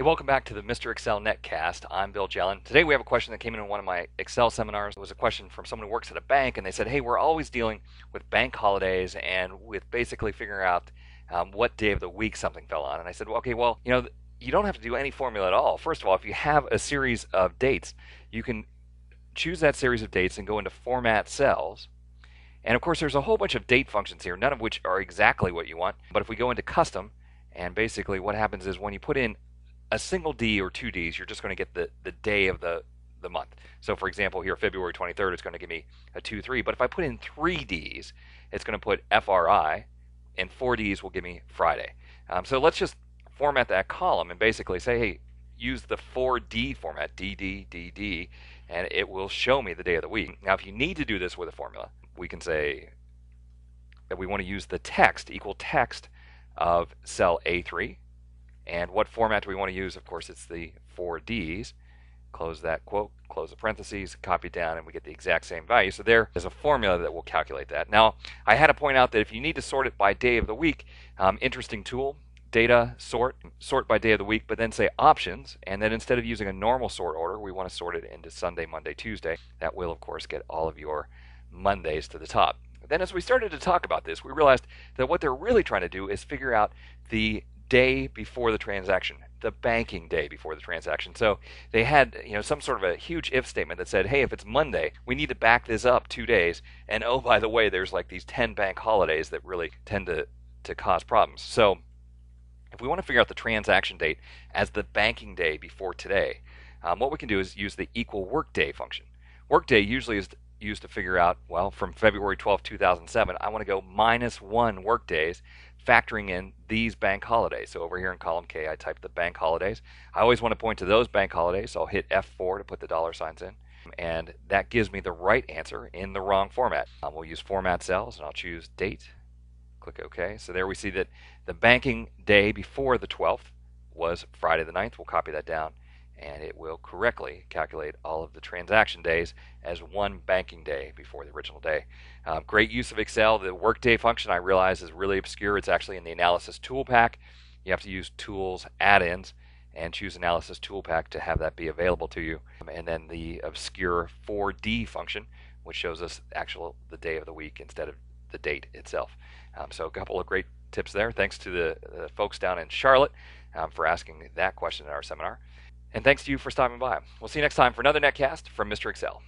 Hey, welcome back to the Mr. Excel Netcast. I'm Bill Jellin. Today we have a question that came in in one of my Excel seminars. It was a question from someone who works at a bank, and they said, "Hey, we're always dealing with bank holidays and with basically figuring out um, what day of the week something fell on." And I said, well, "Okay, well, you know, you don't have to do any formula at all. First of all, if you have a series of dates, you can choose that series of dates and go into Format Cells." And of course, there's a whole bunch of date functions here, none of which are exactly what you want. But if we go into Custom, and basically what happens is when you put in a single D or two Ds, you're just going to get the, the day of the, the month. So, for example, here February 23rd is going to give me a 2 3. But if I put in three Ds, it's going to put FRI, and four Ds will give me Friday. Um, so let's just format that column and basically say, hey, use the 4D format, DD, DD, and it will show me the day of the week. Now, if you need to do this with a formula, we can say that we want to use the text equal text of cell A3 and what format do we want to use? Of course, it's the four Ds. Close that quote, close the parentheses, copy down, and we get the exact same value. So there is a formula that will calculate that. Now, I had to point out that if you need to sort it by day of the week, um, interesting tool, data sort, sort by day of the week, but then say options, and then instead of using a normal sort order, we want to sort it into Sunday, Monday, Tuesday. That will, of course, get all of your Mondays to the top. Then as we started to talk about this, we realized that what they're really trying to do is figure out the day before the transaction, the banking day before the transaction. So they had, you know, some sort of a huge if statement that said, "Hey, if it's Monday, we need to back this up 2 days." And oh, by the way, there's like these 10 bank holidays that really tend to to cause problems. So if we want to figure out the transaction date as the banking day before today, um, what we can do is use the equal workday function. Workday usually is used to figure out, well, from February 12, 2007, I want to go minus one workdays, factoring in these bank holidays. So over here in column K, I type the bank holidays. I always want to point to those bank holidays, so I'll hit F4 to put the dollar signs in. And that gives me the right answer in the wrong format. Um, we'll use format cells, and I'll choose date. Click OK. So there we see that the banking day before the 12th was Friday the 9th. We'll copy that down and it will correctly calculate all of the transaction days as one banking day before the original day. Um, great use of Excel. The workday function I realize is really obscure. It's actually in the analysis tool pack. You have to use tools add-ins and choose analysis tool pack to have that be available to you. Um, and then the obscure 4D function, which shows us actual the day of the week instead of the date itself. Um, so a couple of great tips there. Thanks to the, the folks down in Charlotte um, for asking that question in our seminar. And thanks to you for stopping by. We'll see you next time for another netcast from Mr. Excel.